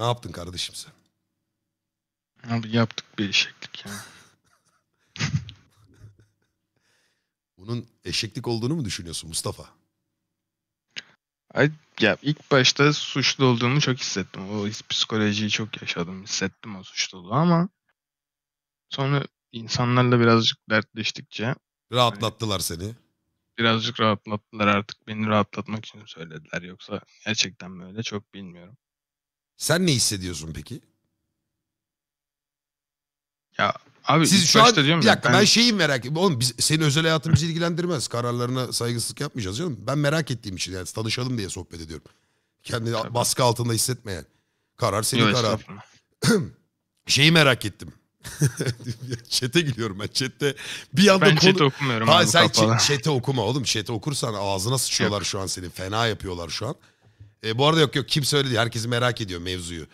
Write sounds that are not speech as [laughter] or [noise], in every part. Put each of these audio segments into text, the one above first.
Ne yaptın kardeşim sen? Abi yaptık bir eşeklik ya. [laughs] Bunun eşeklik olduğunu mu düşünüyorsun Mustafa? Ay, ya ilk başta suçlu olduğumu çok hissettim. O psikolojiyi çok yaşadım. Hissettim o suçluluğu ama sonra insanlarla birazcık dertleştikçe rahatlattılar hani, seni. Birazcık rahatlattılar artık. Beni rahatlatmak için söylediler. Yoksa gerçekten böyle çok bilmiyorum. Sen ne hissediyorsun peki? Ya abi siz şu an diyorum bir dakika ben, ben şeyi merak ediyorum. Oğlum biz, senin özel hayatın bizi ilgilendirmez. Kararlarına saygısızlık yapmayacağız canım. Ben merak ettiğim için yani tanışalım diye sohbet ediyorum. Kendini Tabii. baskı altında hissetmeyen. Karar senin Yok, karar. [clears throat] şeyi merak ettim. Çete [laughs] gülüyorum ben. Çete bir anda ben konu... çete okumuyorum. Ha, sen chat'i okuma oğlum. Çete okursan ağzına sıçıyorlar Yok. şu an senin. Fena yapıyorlar şu an. E, bu arada yok yok kim söyledi herkesi merak ediyor mevzuyu.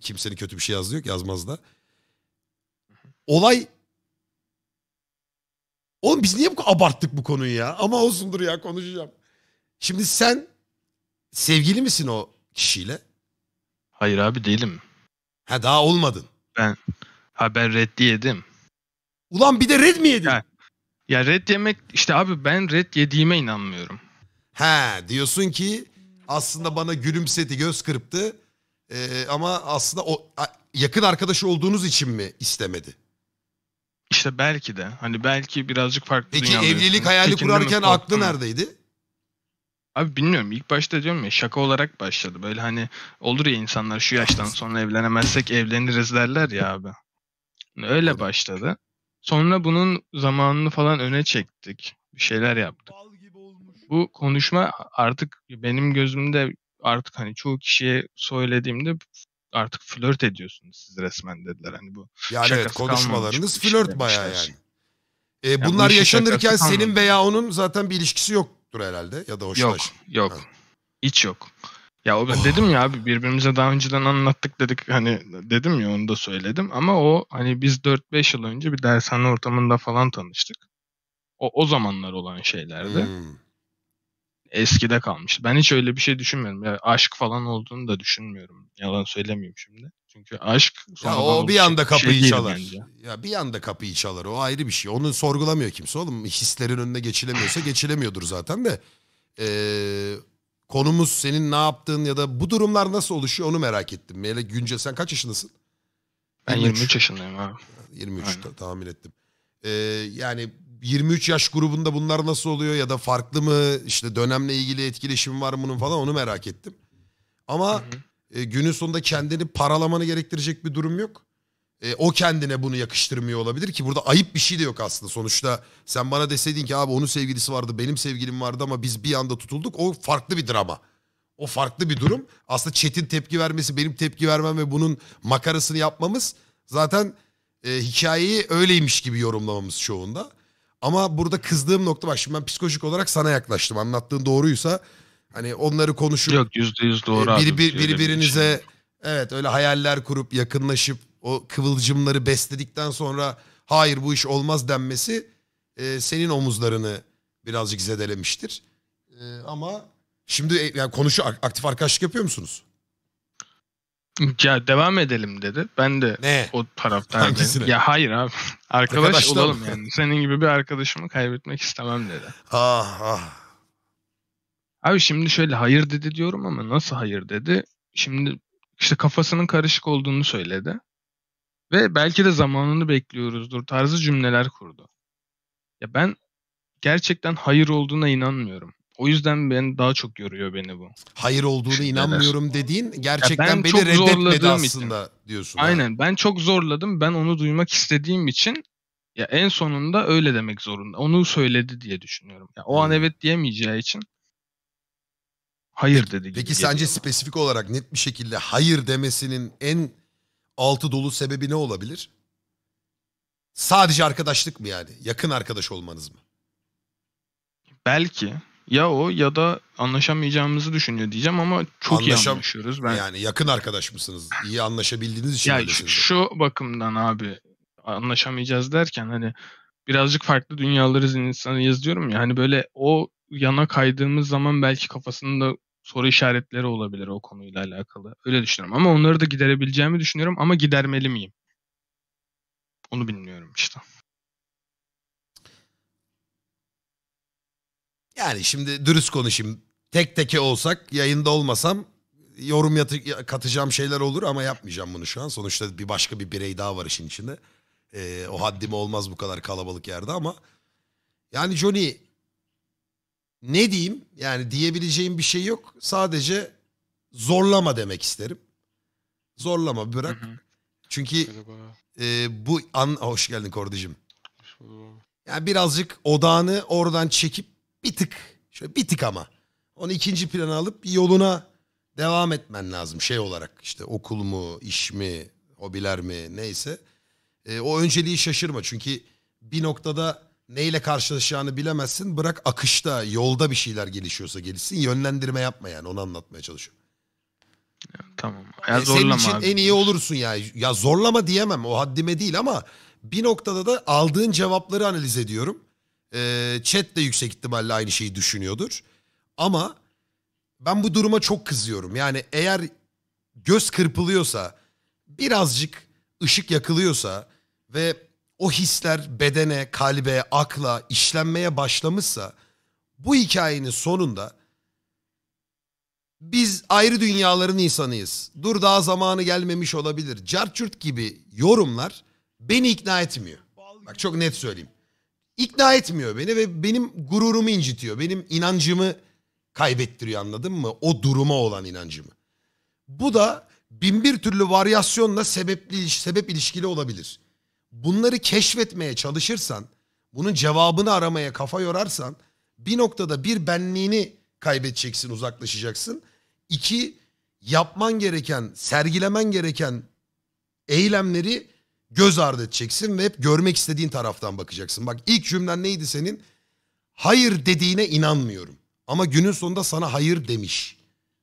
Kimsenin kötü bir şey yazdığı yok yazmaz da. Olay Oğlum biz niye bu abarttık bu konuyu ya? Ama olsundur ya konuşacağım. Şimdi sen sevgili misin o kişiyle? Hayır abi değilim. Ha daha olmadın. Ben ha ben reddi yedim. Ulan bir de red mi yedin? Ya, ya red yemek işte abi ben red yediğime inanmıyorum. Ha diyorsun ki aslında bana gülümsedi, göz kırptı. Ee, ama aslında o yakın arkadaş olduğunuz için mi istemedi? İşte belki de. Hani belki birazcık farklı Peki evlilik hayali Tekindeme kurarken aklı neredeydi? Abi bilmiyorum. İlk başta diyorum ya şaka olarak başladı. Böyle hani olur ya insanlar şu yaştan sonra evlenemezsek evleniriz derler ya abi. Öyle başladı. Sonra bunun zamanını falan öne çektik. Bir şeyler yaptık bu konuşma artık benim gözümde artık hani çoğu kişiye söylediğimde artık flört ediyorsunuz siz resmen dediler. Hani bu yani evet, konuşmalarınız şey flört bayağı yani. E, yani bunlar bu yaşanırken senin veya onun zaten bir ilişkisi yoktur herhalde ya da hoşlaş. Yok yok. Ha. Hiç yok. Ya o oh. dedim ya abi birbirimize daha önceden anlattık dedik hani dedim ya onu da söyledim ama o hani biz 4-5 yıl önce bir dershane ortamında falan tanıştık. O o zamanlar olan şeylerdi. Hmm eskide kalmış. Ben hiç öyle bir şey düşünmüyorum. Yani aşk falan olduğunu da düşünmüyorum. Yalan söylemeyeyim şimdi. Çünkü aşk ya o bir anda şey kapıyı şey çalar. Bence. Ya bir anda kapıyı çalar. O ayrı bir şey. Onu sorgulamıyor kimse oğlum. Hislerin önüne geçilemiyorsa geçilemiyordur zaten de. Ee, konumuz senin ne yaptığın ya da bu durumlar nasıl oluşuyor onu merak ettim. Melek Günce sen kaç yaşındasın? Ben 23, 23 yaşındayım abi. 23 tahmin ettim. Ee, yani 23 yaş grubunda bunlar nasıl oluyor ya da farklı mı işte dönemle ilgili etkileşim var mı bunun falan onu merak ettim. Ama hı hı. E, günün sonunda kendini paralamanı gerektirecek bir durum yok. E, o kendine bunu yakıştırmıyor olabilir ki burada ayıp bir şey de yok aslında. Sonuçta sen bana deseydin ki abi onun sevgilisi vardı benim sevgilim vardı ama biz bir anda tutulduk o farklı bir drama. O farklı bir durum. Aslında Çetin tepki vermesi benim tepki vermem ve bunun makarasını yapmamız zaten e, hikayeyi öyleymiş gibi yorumlamamız çoğunda. Ama burada kızdığım nokta var. Şimdi ben psikolojik olarak sana yaklaştım. Anlattığın doğruysa hani onları konuşup Yok %100 doğru. E, biri, biri birinize evet öyle hayaller kurup yakınlaşıp o kıvılcımları besledikten sonra hayır bu iş olmaz denmesi e, senin omuzlarını birazcık zedelemiştir. E, ama şimdi e, yani konuşu aktif arkadaşlık yapıyor musunuz? Ya devam edelim dedi. Ben de ne? o taraftardayım. Ya hayır abi. [laughs] Arkadaş olalım yani. Senin gibi bir arkadaşımı kaybetmek istemem dedi. Ah ah. Abi şimdi şöyle hayır dedi diyorum ama nasıl hayır dedi? Şimdi işte kafasının karışık olduğunu söyledi. Ve belki de zamanını bekliyoruzdur tarzı cümleler kurdu. Ya ben gerçekten hayır olduğuna inanmıyorum. O yüzden ben daha çok yoruyor beni bu. Hayır olduğunu Şu inanmıyorum dediğin gerçekten ben beni reddetmedi aslında için. diyorsun. Aynen ha? ben çok zorladım. Ben onu duymak istediğim için ya en sonunda öyle demek zorunda. Onu söyledi diye düşünüyorum. Ya o hmm. an evet diyemeyeceği için hayır dedi. Peki gibi sence geliyor. spesifik olarak net bir şekilde hayır demesinin en altı dolu sebebi ne olabilir? Sadece arkadaşlık mı yani? Yakın arkadaş olmanız mı? Belki ya o ya da anlaşamayacağımızı düşünüyor diyeceğim ama çok Anlaşam, iyi anlaşıyoruz. Ben... Yani yakın arkadaş mısınız? İyi anlaşabildiğiniz için ya şu, şu bakımdan abi anlaşamayacağız derken hani birazcık farklı dünyalarız insanı yazıyorum. ya hani böyle o yana kaydığımız zaman belki kafasında soru işaretleri olabilir o konuyla alakalı. Öyle düşünüyorum ama onları da giderebileceğimi düşünüyorum ama gidermeli miyim? Onu bilmiyorum işte. Yani şimdi dürüst konuşayım. Tek teke olsak yayında olmasam yorum yatı- katacağım şeyler olur ama yapmayacağım bunu şu an. Sonuçta bir başka bir birey daha var işin içinde. Ee, o haddime olmaz bu kadar kalabalık yerde ama yani Johnny ne diyeyim? Yani diyebileceğim bir şey yok. Sadece zorlama demek isterim. Zorlama bırak. Hı hı. Çünkü e, bu an hoş geldin kordicim. Hoş bulduk. Yani birazcık odağını oradan çekip bir tık şöyle bir tık ama onu ikinci plana alıp yoluna devam etmen lazım şey olarak işte okul mu iş mi hobiler mi neyse e, o önceliği şaşırma çünkü bir noktada neyle karşılaşacağını bilemezsin bırak akışta yolda bir şeyler gelişiyorsa gelişsin yönlendirme yapma yani onu anlatmaya çalışıyorum. Ya, tamam. Ya e, zorlama senin için abi. en iyi olursun ya. Ya zorlama diyemem o haddime değil ama bir noktada da aldığın cevapları analiz ediyorum. E, chat de yüksek ihtimalle aynı şeyi düşünüyordur. Ama ben bu duruma çok kızıyorum. Yani eğer göz kırpılıyorsa, birazcık ışık yakılıyorsa ve o hisler bedene, kalbe, akla işlenmeye başlamışsa bu hikayenin sonunda biz ayrı dünyaların insanıyız. Dur daha zamanı gelmemiş olabilir. Carçurt gibi yorumlar beni ikna etmiyor. Bak çok net söyleyeyim ikna etmiyor beni ve benim gururumu incitiyor. Benim inancımı kaybettiriyor anladın mı? O duruma olan inancımı. Bu da bin bir türlü varyasyonla sebepli, sebep ilişkili olabilir. Bunları keşfetmeye çalışırsan, bunun cevabını aramaya kafa yorarsan bir noktada bir benliğini kaybedeceksin, uzaklaşacaksın. İki, yapman gereken, sergilemen gereken eylemleri göz ardı edeceksin ve hep görmek istediğin taraftan bakacaksın. Bak ilk cümlen neydi senin? Hayır dediğine inanmıyorum. Ama günün sonunda sana hayır demiş.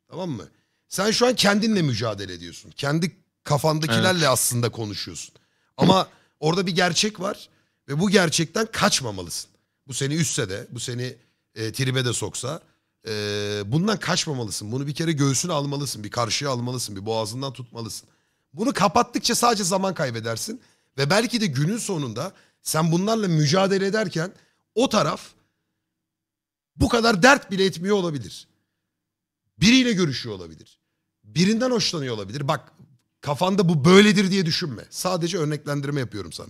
Tamam mı? Sen şu an kendinle mücadele ediyorsun. Kendi kafandakilerle evet. aslında konuşuyorsun. Ama orada bir gerçek var ve bu gerçekten kaçmamalısın. Bu seni üstse de, bu seni e, tribe de soksa e, bundan kaçmamalısın. Bunu bir kere göğsüne almalısın, bir karşıya almalısın, bir boğazından tutmalısın. Bunu kapattıkça sadece zaman kaybedersin. Ve belki de günün sonunda sen bunlarla mücadele ederken o taraf bu kadar dert bile etmiyor olabilir. Biriyle görüşüyor olabilir. Birinden hoşlanıyor olabilir. Bak kafanda bu böyledir diye düşünme. Sadece örneklendirme yapıyorum sana.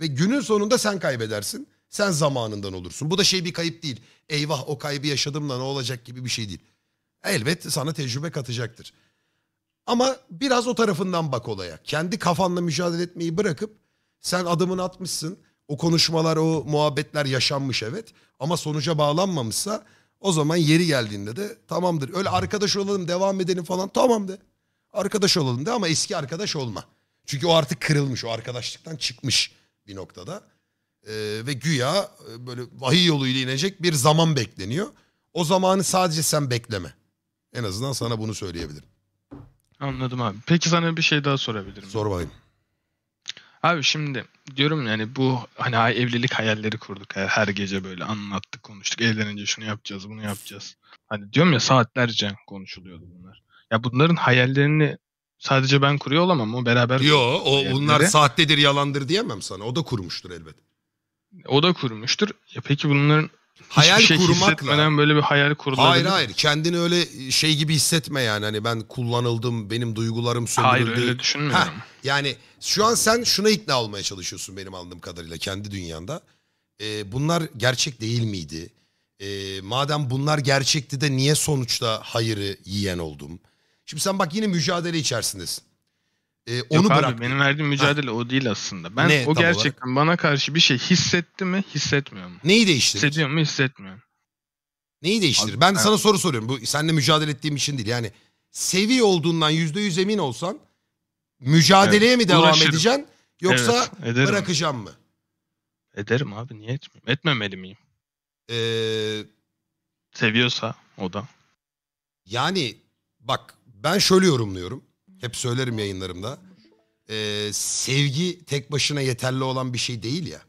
Ve günün sonunda sen kaybedersin. Sen zamanından olursun. Bu da şey bir kayıp değil. Eyvah o kaybı yaşadım da ne olacak gibi bir şey değil. Elbet sana tecrübe katacaktır. Ama biraz o tarafından bak olaya. Kendi kafanla mücadele etmeyi bırakıp sen adımını atmışsın. O konuşmalar, o muhabbetler yaşanmış evet. Ama sonuca bağlanmamışsa o zaman yeri geldiğinde de tamamdır. Öyle arkadaş olalım, devam edelim falan tamam de. Arkadaş olalım de ama eski arkadaş olma. Çünkü o artık kırılmış, o arkadaşlıktan çıkmış bir noktada. Ee, ve güya e, böyle vahiy yoluyla inecek bir zaman bekleniyor. O zamanı sadece sen bekleme. En azından sana bunu söyleyebilirim. Anladım abi. Peki sana bir şey daha sorabilirim. Sor bakayım. Abi şimdi diyorum yani bu hani evlilik hayalleri kurduk. ya, Her gece böyle anlattık, konuştuk. Evlenince şunu yapacağız, bunu yapacağız. Hani diyorum ya saatlerce konuşuluyordu bunlar. Ya bunların hayallerini sadece ben kuruyor olamam o beraber. Yo o hayalleri. bunlar saattedir yalandır diyemem sana. O da kurmuştur elbet. O da kurmuştur. Ya peki bunların hayal Hiçbir şey kurmakla. hissetmeden böyle bir hayal kurulabilir. Hayır hayır kendini öyle şey gibi hissetme yani hani ben kullanıldım benim duygularım sömürüldü. Hayır öyle düşünmüyorum. Heh, yani şu an sen şuna ikna olmaya çalışıyorsun benim anladığım kadarıyla kendi dünyanda. Ee, bunlar gerçek değil miydi? Ee, madem bunlar gerçekti de niye sonuçta hayırı yiyen oldum? Şimdi sen bak yine mücadele içerisindesin. E, onu Yok bıraktım. benim verdiğim mücadele ha. o değil aslında. Ben ne, o gerçekten olarak? bana karşı bir şey hissetti mi, hissetmiyor mu? Neyi değiştirir? Hissediyor mu, hissetmiyor Neyi değiştirir? Abi, ben evet. sana soru soruyorum. Bu seninle mücadele ettiğim için değil. Yani seviye olduğundan yüz emin olsan mücadeleye evet. mi devam Uğraşırım. edeceksin yoksa evet, bırakacağım mı? Ederim abi niye etmeyeyim? Etmemeli miyim? Ee, Seviyorsa o da. Yani bak ben şöyle yorumluyorum. Hep söylerim yayınlarımda. Ee, sevgi tek başına yeterli olan bir şey değil ya.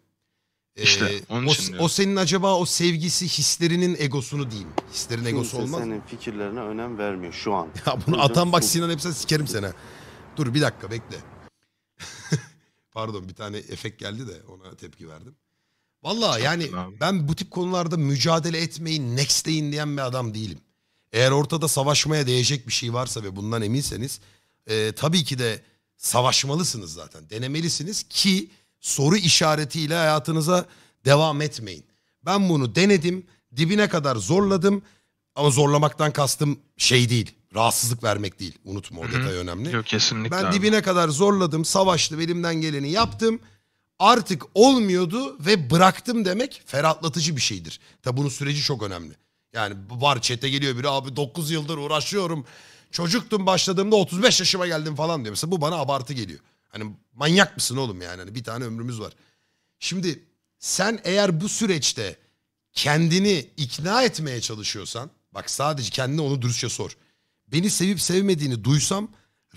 Ee, işte onun o, için diyorum. o senin acaba o sevgisi hislerinin egosunu diyeyim. Hislerin egosu Kimse olmaz. senin fikirlerine önem vermiyor şu an. Ya bunu atan bak Sinan hepsine sikerim seni. Dur bir dakika bekle. [laughs] Pardon bir tane efekt geldi de ona tepki verdim. Valla yani abi. ben bu tip konularda mücadele etmeyin, nextleyin diyen bir adam değilim. Eğer ortada savaşmaya değecek bir şey varsa ve bundan eminseniz e, tabii ki de savaşmalısınız zaten. Denemelisiniz ki soru işaretiyle hayatınıza devam etmeyin. Ben bunu denedim, dibine kadar zorladım ama zorlamaktan kastım şey değil. Rahatsızlık vermek değil. Unutma o Hı-hı. detay önemli. Yok kesinlikle. Ben abi. dibine kadar zorladım, savaştım, elimden geleni yaptım. Artık olmuyordu ve bıraktım demek ferahlatıcı bir şeydir. Tabi bunun süreci çok önemli. Yani var çete geliyor biri abi 9 yıldır uğraşıyorum Çocuktum başladığımda 35 yaşıma geldim falan diyor. Mesela bu bana abartı geliyor. Hani manyak mısın oğlum yani? Hani bir tane ömrümüz var. Şimdi sen eğer bu süreçte kendini ikna etmeye çalışıyorsan bak sadece kendine onu dürüstçe sor. Beni sevip sevmediğini duysam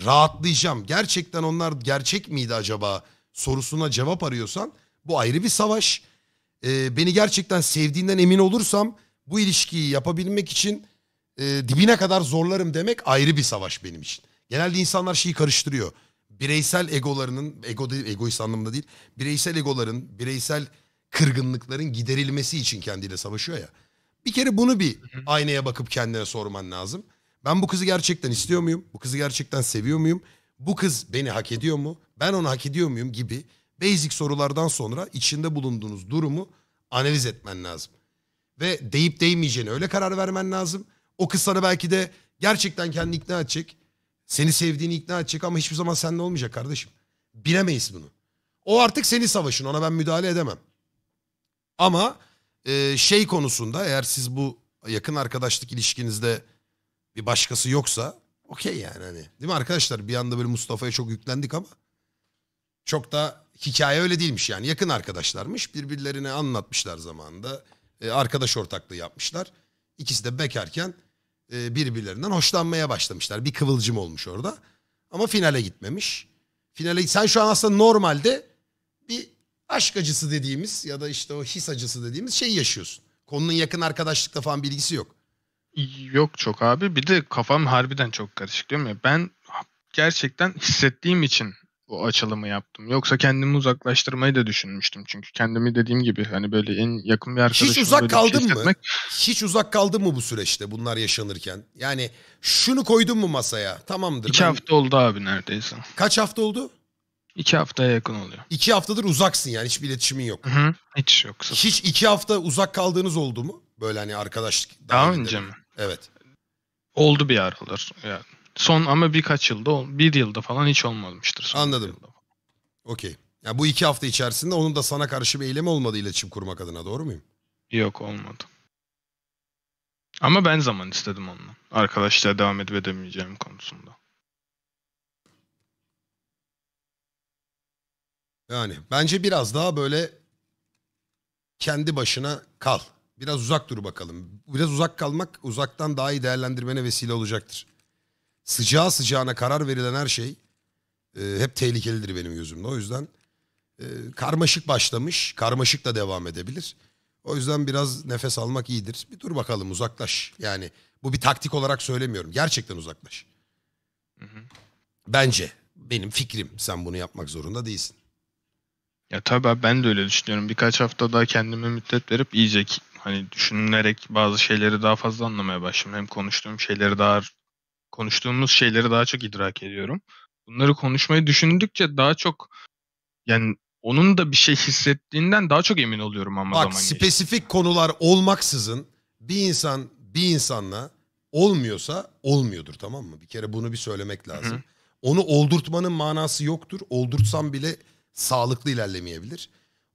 rahatlayacağım. Gerçekten onlar gerçek miydi acaba sorusuna cevap arıyorsan bu ayrı bir savaş. Ee, beni gerçekten sevdiğinden emin olursam bu ilişkiyi yapabilmek için e, dibine kadar zorlarım demek ayrı bir savaş benim için. Genelde insanlar şeyi karıştırıyor. Bireysel egolarının, ego değil, egoist anlamında değil, bireysel egoların, bireysel kırgınlıkların giderilmesi için kendiyle savaşıyor ya. Bir kere bunu bir aynaya bakıp kendine sorman lazım. Ben bu kızı gerçekten istiyor muyum? Bu kızı gerçekten seviyor muyum? Bu kız beni hak ediyor mu? Ben onu hak ediyor muyum gibi basic sorulardan sonra içinde bulunduğunuz durumu analiz etmen lazım. Ve deyip değmeyeceğine öyle karar vermen lazım. O kız sana belki de gerçekten kendini ikna edecek. Seni sevdiğini ikna edecek ama hiçbir zaman seninle olmayacak kardeşim. Bilemeyiz bunu. O artık seni savaşın ona ben müdahale edemem. Ama e, şey konusunda eğer siz bu yakın arkadaşlık ilişkinizde bir başkası yoksa okey yani hani. Değil mi arkadaşlar bir anda böyle Mustafa'ya çok yüklendik ama çok da hikaye öyle değilmiş yani yakın arkadaşlarmış birbirlerine anlatmışlar zamanında e, arkadaş ortaklığı yapmışlar. İkisi de bekarken e, birbirlerinden hoşlanmaya başlamışlar. Bir kıvılcım olmuş orada. Ama finale gitmemiş. Finale sen şu an aslında normalde bir aşk acısı dediğimiz ya da işte o his acısı dediğimiz şeyi yaşıyorsun. Konunun yakın arkadaşlıkta falan bilgisi yok. Yok çok abi. Bir de kafam harbiden çok karışık değil mi? Ben gerçekten hissettiğim için bu açılımı yaptım. Yoksa kendimi uzaklaştırmayı da düşünmüştüm. Çünkü kendimi dediğim gibi hani böyle en yakın bir arkadaşım. Hiç uzak kaldın şey mı? Hiç uzak kaldın mı bu süreçte bunlar yaşanırken? Yani şunu koydun mu masaya? Tamamdır. İki ben... hafta oldu abi neredeyse. Kaç hafta oldu? İki haftaya yakın oluyor. İki haftadır uzaksın yani hiçbir iletişimin yok. Hı hı, hiç yok. Sıfır. Hiç iki hafta uzak kaldığınız oldu mu? Böyle hani arkadaşlık. Daha, daha önce mi? Evet. Oldu bir aralar yani. Son ama birkaç yılda, bir yılda falan hiç olmamıştır. Anladım. Okey. Yani bu iki hafta içerisinde onun da sana karşı bir eylemi olmadı iletişim kurmak adına doğru muyum? Yok olmadı. Ama ben zaman istedim onunla. Arkadaşlar devam edip edemeyeceğim konusunda. Yani bence biraz daha böyle kendi başına kal. Biraz uzak dur bakalım. Biraz uzak kalmak uzaktan daha iyi değerlendirmene vesile olacaktır sıcağı sıcağına karar verilen her şey e, hep tehlikelidir benim gözümde. O yüzden e, karmaşık başlamış, karmaşık da devam edebilir. O yüzden biraz nefes almak iyidir. Bir dur bakalım uzaklaş. Yani bu bir taktik olarak söylemiyorum. Gerçekten uzaklaş. Hı hı. Bence benim fikrim sen bunu yapmak zorunda değilsin. Ya tabii ben de öyle düşünüyorum. Birkaç hafta daha kendime müddet verip iyice hani düşünülerek bazı şeyleri daha fazla anlamaya başladım. Hem konuştuğum şeyleri daha konuştuğumuz şeyleri daha çok idrak ediyorum. Bunları konuşmayı düşündükçe daha çok yani onun da bir şey hissettiğinden daha çok emin oluyorum ama Bak, zaman spesifik konular olmaksızın bir insan bir insanla olmuyorsa olmuyordur tamam mı? Bir kere bunu bir söylemek lazım. Hı-hı. Onu oldurtmanın manası yoktur. Oldurtsam bile sağlıklı ilerlemeyebilir.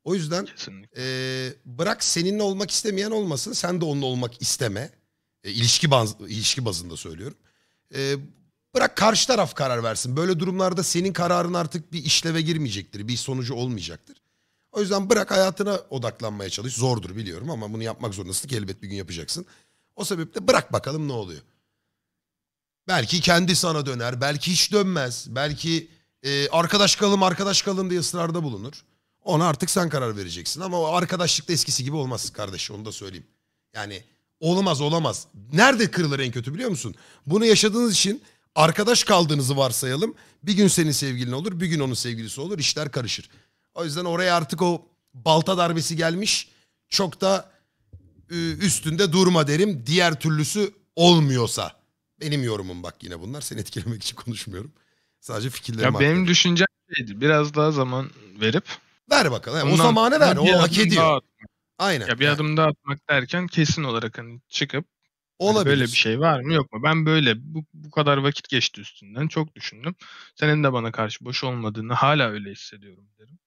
O yüzden e, bırak seninle olmak istemeyen olmasın. Sen de onunla olmak isteme. E, ilişki, baz, ilişki bazında söylüyorum. E, bırak karşı taraf karar versin. Böyle durumlarda senin kararın artık bir işleve girmeyecektir. Bir sonucu olmayacaktır. O yüzden bırak hayatına odaklanmaya çalış. Zordur biliyorum ama bunu yapmak zorundasın ki elbet bir gün yapacaksın. O sebeple bırak bakalım ne oluyor. Belki kendi sana döner, belki hiç dönmez. Belki e, arkadaş kalım arkadaş kalın diye ısrarda bulunur. Ona artık sen karar vereceksin ama o arkadaşlık da eskisi gibi olmaz kardeşim. onu da söyleyeyim. Yani Olamaz, olamaz. Nerede kırılır en kötü biliyor musun? Bunu yaşadığınız için arkadaş kaldığınızı varsayalım. Bir gün senin sevgilin olur, bir gün onun sevgilisi olur. işler karışır. O yüzden oraya artık o balta darbesi gelmiş. Çok da üstünde durma derim. Diğer türlüsü olmuyorsa. Benim yorumum bak yine bunlar. Seni etkilemek için konuşmuyorum. Sadece fikirlerimi Ya benim aktarım. düşüncem şeydi. Biraz daha zaman verip Ver bakalım. Yani o Ondan- zamanı ver. O hak ediyor. daha Aynen. Ya bir yani. adım daha atmak derken kesin olarak hani çıkıp hani Olabilir. Hani böyle bir şey var mı yok mu? Ben böyle bu, bu kadar vakit geçti üstünden çok düşündüm. Senin de bana karşı boş olmadığını hala öyle hissediyorum derim.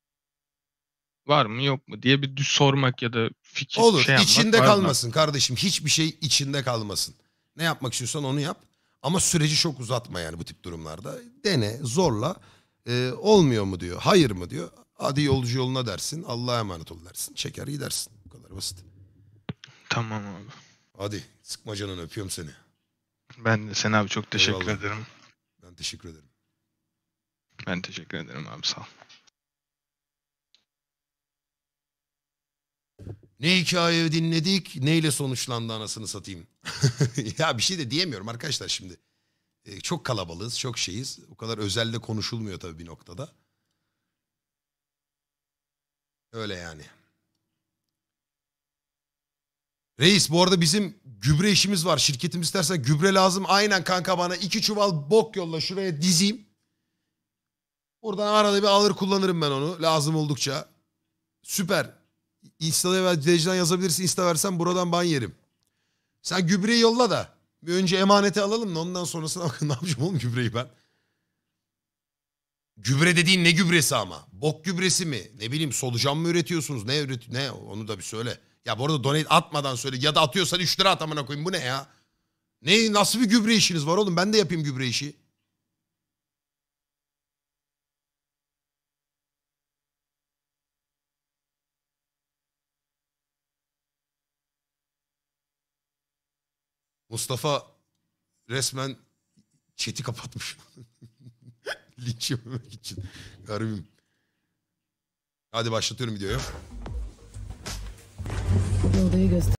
Var mı yok mu diye bir sormak ya da fikir Olur, şey yapmak. Olur. içinde kalmasın mı? kardeşim. Hiçbir şey içinde kalmasın. Ne yapmak istiyorsan onu yap. Ama süreci çok uzatma yani bu tip durumlarda. Dene, zorla. Ee, olmuyor mu diyor, hayır mı diyor. Hadi yolcu yoluna dersin, Allah'a emanet ol dersin. Çeker gidersin kadar basit. Tamam abi. Hadi sıkma canını öpüyorum seni. Ben de sen abi çok teşekkür Eyvallah. ederim. Ben teşekkür ederim. Ben teşekkür ederim abi sağ ol. Ne hikaye dinledik, neyle sonuçlandı anasını satayım. [laughs] ya bir şey de diyemiyorum arkadaşlar şimdi. E, çok kalabalığız, çok şeyiz. O kadar özelde konuşulmuyor tabii bir noktada. Öyle yani. Reis bu arada bizim gübre işimiz var. Şirketim isterse gübre lazım. Aynen kanka bana iki çuval bok yolla şuraya dizeyim. Buradan arada bir alır kullanırım ben onu lazım oldukça. Süper. Insta'da ve Dejden yazabilirsin. Insta versen buradan ban yerim. Sen gübreyi yolla da. Bir önce emaneti alalım da ondan sonrasına bakın ne yapacağım oğlum gübreyi ben. Gübre dediğin ne gübresi ama? Bok gübresi mi? Ne bileyim solucan mı üretiyorsunuz? Ne üret ne onu da bir söyle. Ya bu arada donate atmadan söyle ya da atıyorsan 3 lira at amına koyayım bu ne ya? Ne nasıl bir gübre işiniz var oğlum ben de yapayım gübre işi. Mustafa resmen çeti kapatmış. [laughs] Linç yememek için. Garibim. Hadi başlatıyorum videoyu. Rodriguez